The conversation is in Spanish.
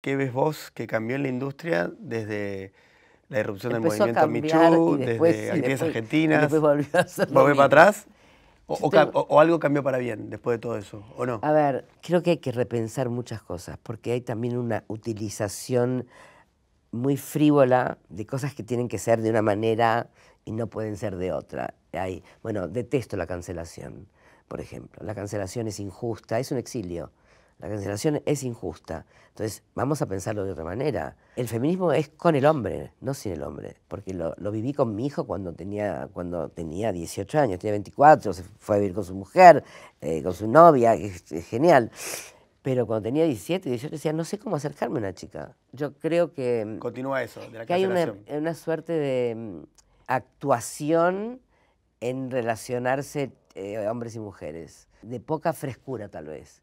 ¿Qué ves vos que cambió en la industria desde la irrupción del movimiento Michu, desde actividades argentinas? ¿Volver para atrás? O, o, algo cambió para bien después de todo eso, o no? A ver, creo que hay que repensar muchas cosas, porque hay también una utilización muy frívola de cosas que tienen que ser de una manera y no pueden ser de otra. Hay, bueno, detesto la cancelación, por ejemplo. La cancelación es injusta, es un exilio. La cancelación es injusta. Entonces, vamos a pensarlo de otra manera. El feminismo es con el hombre, no sin el hombre. Porque lo, viví con mi hijo cuando tenía, cuando tenía 18 años, tenía 24, se fue a vivir con su mujer, eh, con su novia, es, genial. Pero cuando tenía 17, 18, decía, no sé cómo acercarme a una chica. Yo creo que... Mm, Continúa eso, Que hay una, eh, suerte de mm, actuación en relacionarse eh, hombres y mujeres, de poca frescura tal vez.